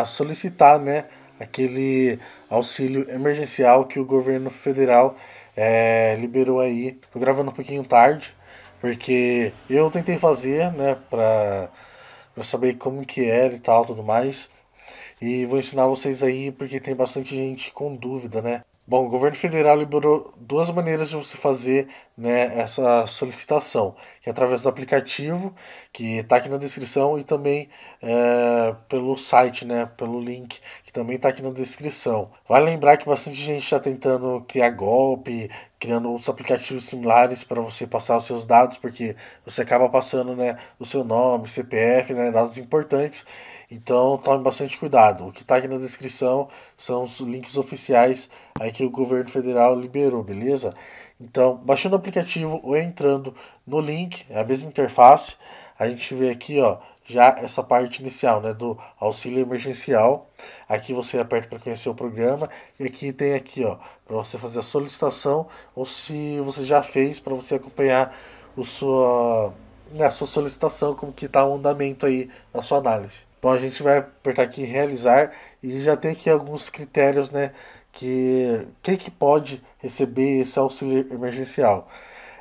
a solicitar né, aquele auxílio emergencial que o governo federal é, liberou aí. Tô gravando um pouquinho tarde, porque eu tentei fazer, né, para pra saber como que era e tal, tudo mais. E vou ensinar vocês aí, porque tem bastante gente com dúvida, né? Bom, o governo federal liberou duas maneiras de você fazer né, essa solicitação, que é através do aplicativo, que está aqui na descrição, e também é, pelo site, né, pelo link, que também está aqui na descrição. Vale lembrar que bastante gente está tentando criar golpe, criando outros aplicativos similares para você passar os seus dados, porque você acaba passando né, o seu nome, CPF, né, dados importantes. Então tome bastante cuidado. O que está aqui na descrição são os links oficiais aí que o governo federal liberou, beleza? Então, baixando o aplicativo ou entrando no link, é a mesma interface. A gente vê aqui, ó, já essa parte inicial, né, do auxílio emergencial. Aqui você aperta para conhecer o programa e aqui tem aqui, ó, para você fazer a solicitação ou se você já fez para você acompanhar o sua né, a sua solicitação, como que está o andamento aí na sua análise. Bom, a gente vai apertar aqui em realizar e já tem aqui alguns critérios, né, que quem que pode receber esse auxílio emergencial.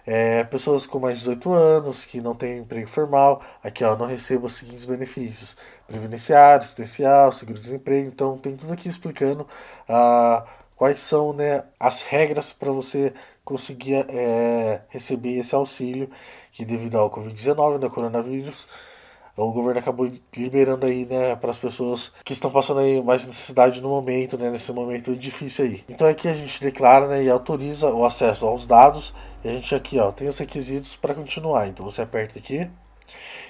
É, pessoas com mais de 18 anos, que não têm emprego formal, aqui ó, não recebo os seguintes benefícios: previdenciário, assistencial, seguro-desemprego. Então, tem tudo aqui explicando ah, quais são né, as regras para você conseguir é, receber esse auxílio, que devido ao Covid-19, né, coronavírus, então o governo acabou liberando aí, né, para as pessoas que estão passando aí mais necessidade no momento, né, nesse momento difícil aí. Então aqui a gente declara, né, e autoriza o acesso aos dados. E a gente aqui, ó, tem os requisitos para continuar. Então você aperta aqui.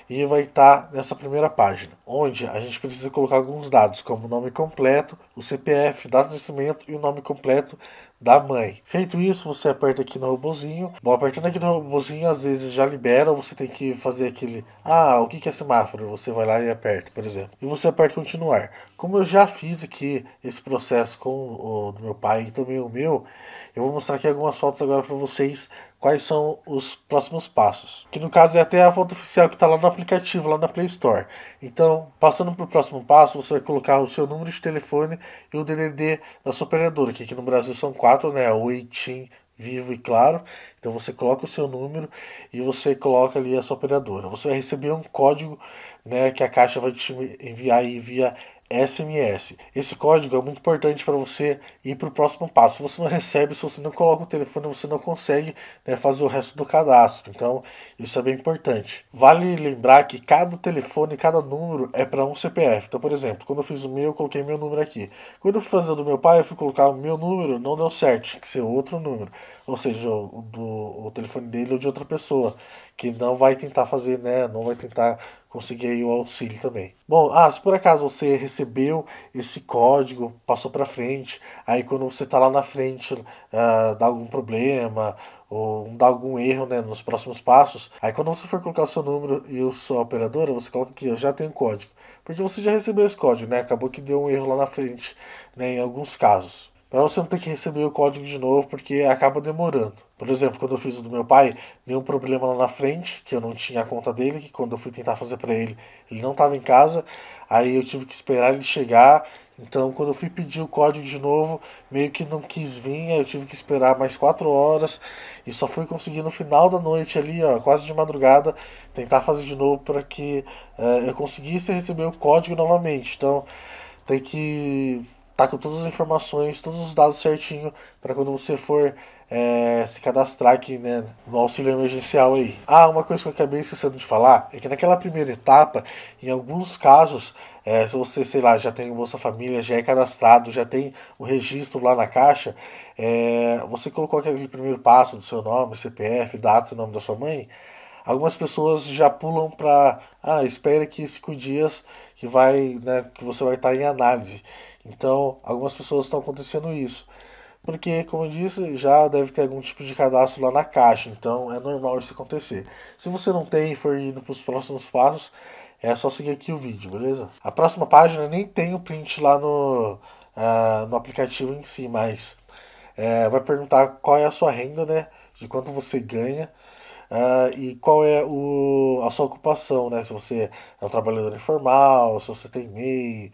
E vai estar nessa primeira página, onde a gente precisa colocar alguns dados, como o nome completo, o CPF, data de nascimento e o nome completo da mãe. Feito isso, você aperta aqui no robozinho. Bom, apertando aqui no robozinho, às vezes já libera, você tem que fazer aquele, ah, o que é semáforo? Você vai lá e aperta, por exemplo. E você aperta continuar. Como eu já fiz aqui esse processo com o do meu pai e também o meu, eu vou mostrar aqui algumas fotos agora para vocês quais são os próximos passos. Que no caso é até a foto oficial que está lá no aplicativo, lá na Play Store. Então, passando para o próximo passo, você vai colocar o seu número de telefone e o DDD da sua operadora, que aqui no Brasil são quatro, né? Oi, TIM, Vivo e Claro. Então você coloca o seu número e você coloca ali a sua operadora. Você vai receber um código, né, que a Caixa vai te enviar aí via SMS. Esse código é muito importante para você ir para o próximo passo. Se você não recebe, se você não coloca o telefone, você não consegue né, fazer o resto do cadastro. Então, isso é bem importante. Vale lembrar que cada telefone, cada número é para um CPF. Então, por exemplo, quando eu fiz o meu, eu coloquei meu número aqui. Quando eu fui fazer o do meu pai, eu fui colocar o meu número, não deu certo, tinha que ser outro número. Ou seja, o, do, o telefone dele é ou de outra pessoa que não vai tentar fazer, né? Não vai tentar conseguir o auxílio também. Bom, ah, se por acaso você recebeu esse código, passou para frente, aí quando você está lá na frente uh, dá algum problema ou dá algum erro né, nos próximos passos, aí quando você for colocar o seu número e o sua operadora, você coloca aqui, eu já tenho código. Porque você já recebeu esse código, né? Acabou que deu um erro lá na frente, né, em alguns casos. Para você não ter que receber o código de novo, porque acaba demorando. Por exemplo, quando eu fiz o do meu pai, deu um problema lá na frente, que eu não tinha a conta dele, que quando eu fui tentar fazer para ele, ele não estava em casa, aí eu tive que esperar ele chegar. Então, quando eu fui pedir o código de novo, meio que não quis vir, eu tive que esperar mais quatro horas e só fui conseguir no final da noite ali, ó, quase de madrugada, tentar fazer de novo para que uh, eu conseguisse receber o código novamente. Então, tem que tá com todas as informações, todos os dados certinho para quando você for é, se cadastrar aqui né, no auxílio emergencial aí. Ah, uma coisa que eu acabei esquecendo de falar é que naquela primeira etapa, em alguns casos, é, se você, sei lá, já tem o Bolsa Família, já é cadastrado, já tem o registro lá na caixa, é, você colocou aquele primeiro passo do seu nome, CPF, data e nome da sua mãe. Algumas pessoas já pulam para, ah, espera que cinco dias que vai, né, que você vai estar tá em análise. Então, algumas pessoas estão acontecendo isso. Porque, como eu disse, já deve ter algum tipo de cadastro lá na caixa, então é normal isso acontecer. Se você não tem e for indo para os próximos passos, é só seguir aqui o vídeo, beleza? A próxima página nem tem o print lá no, uh, no aplicativo em si, mas uh, vai perguntar qual é a sua renda, né? De quanto você ganha. Uh, e qual é o, a sua ocupação, né? Se você é um trabalhador informal, se você tem MEI,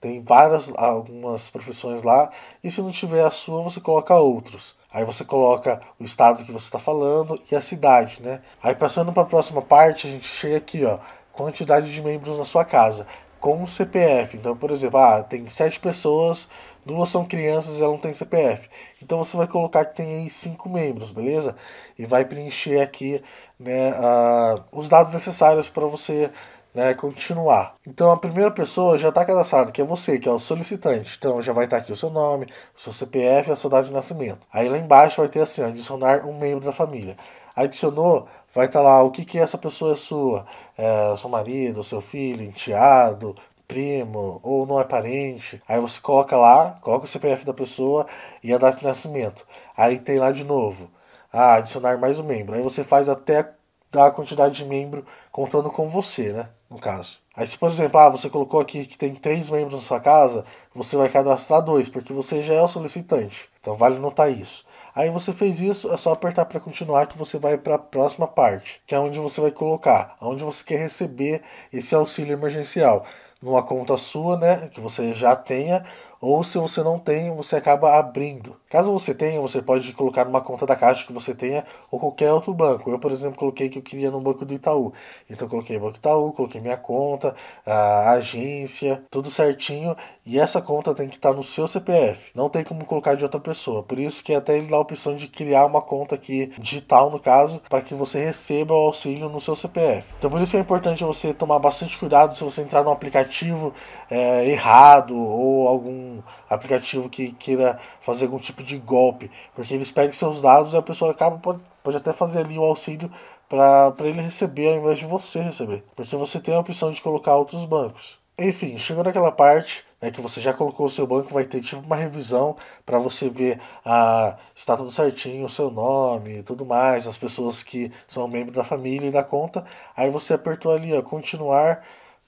tem várias, algumas profissões lá, e se não tiver a sua, você coloca outros. Aí você coloca o estado que você está falando e a cidade, né? Aí passando para a próxima parte, a gente chega aqui, ó, quantidade de membros na sua casa com CPF. Então, por exemplo, ah, tem sete pessoas, duas são crianças e ela não tem CPF. Então você vai colocar que tem aí cinco membros, beleza? E vai preencher aqui né, uh, os dados necessários para você né, continuar. Então a primeira pessoa já está cadastrada, que é você, que é o solicitante. Então já vai estar tá aqui o seu nome, o seu CPF, a sua data de nascimento. Aí lá embaixo vai ter assim, adicionar um membro da família. Adicionou, vai estar tá lá o que, que essa pessoa é sua. É, o seu marido, o seu filho, enteado, primo ou não é parente. Aí você coloca lá, coloca o CPF da pessoa e a data de nascimento. Aí tem lá de novo, ah, adicionar mais um membro. Aí você faz até a quantidade de membro contando com você, né? no caso. Aí se, por exemplo, ah, você colocou aqui que tem três membros na sua casa, você vai cadastrar dois, porque você já é o solicitante. Então vale notar isso. Aí você fez isso, é só apertar para continuar que você vai para a próxima parte, que é onde você vai colocar, onde você quer receber esse auxílio emergencial, numa conta sua, né, que você já tenha, ou se você não tem, você acaba abrindo. Caso você tenha, você pode colocar numa conta da Caixa que você tenha ou qualquer outro banco. Eu, por exemplo, coloquei que eu queria no banco do Itaú. Então coloquei banco Itaú, coloquei minha conta, a agência, tudo certinho, e essa conta tem que estar no seu CPF. Não tem como colocar de outra pessoa. Por isso que é até ele dá a opção de criar uma conta aqui digital no caso, para que você receba o auxílio no seu CPF. Então por isso que é importante você tomar bastante cuidado se você entrar no aplicativo é, errado ou algum aplicativo que queira fazer algum tipo de golpe, porque eles pegam seus dados e a pessoa acaba pode, pode até fazer ali o auxílio para ele receber ao invés de você receber, porque você tem a opção de colocar outros bancos. Enfim, chegou naquela parte né, que você já colocou o seu banco, vai ter tipo uma revisão para você ver ah, se está tudo certinho, o seu nome e tudo mais, as pessoas que são membros da família e da conta. Aí você apertou ali, ó, continuar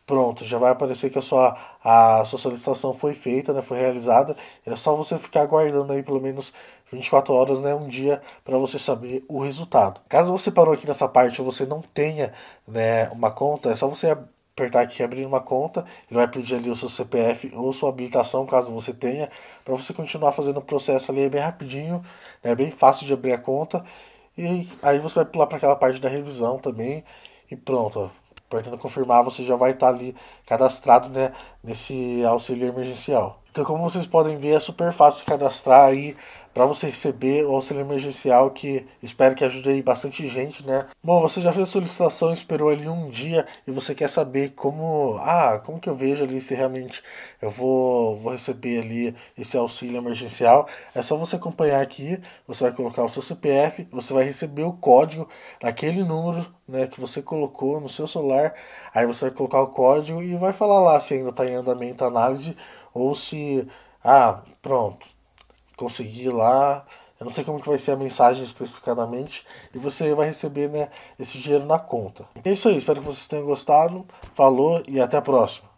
pronto, já vai aparecer que a sua, a sua solicitação foi feita, né, foi realizada. É só você ficar aguardando aí pelo menos 24 horas, né, um dia para você saber o resultado. Caso você parou aqui nessa parte ou você não tenha, né, uma conta, é só você apertar aqui abrir uma conta, ele vai pedir ali o seu CPF ou sua habilitação, caso você tenha, para você continuar fazendo o processo ali é bem rapidinho, é né, bem fácil de abrir a conta. E aí você vai pular para aquela parte da revisão também e pronto, apertando confirmar, você já vai estar tá ali cadastrado né, nesse auxílio emergencial. Então, como vocês podem ver, é super fácil se cadastrar aí para você receber o auxílio emergencial que espero que ajude aí bastante gente, né? Bom, você já fez a solicitação, esperou ali um dia e você quer saber como, ah, como que eu vejo ali se realmente eu vou, vou receber ali esse auxílio emergencial? É só você acompanhar aqui, você vai colocar o seu CPF, você vai receber o código daquele número né, que você colocou no seu celular, aí você vai colocar o código e vai falar lá se ainda está em andamento a análise ou se, ah, pronto, conseguir lá. Eu não sei como que vai ser a mensagem especificadamente. E você vai receber né, esse dinheiro na conta. É isso aí, espero que vocês tenham gostado. Falou e até a próxima.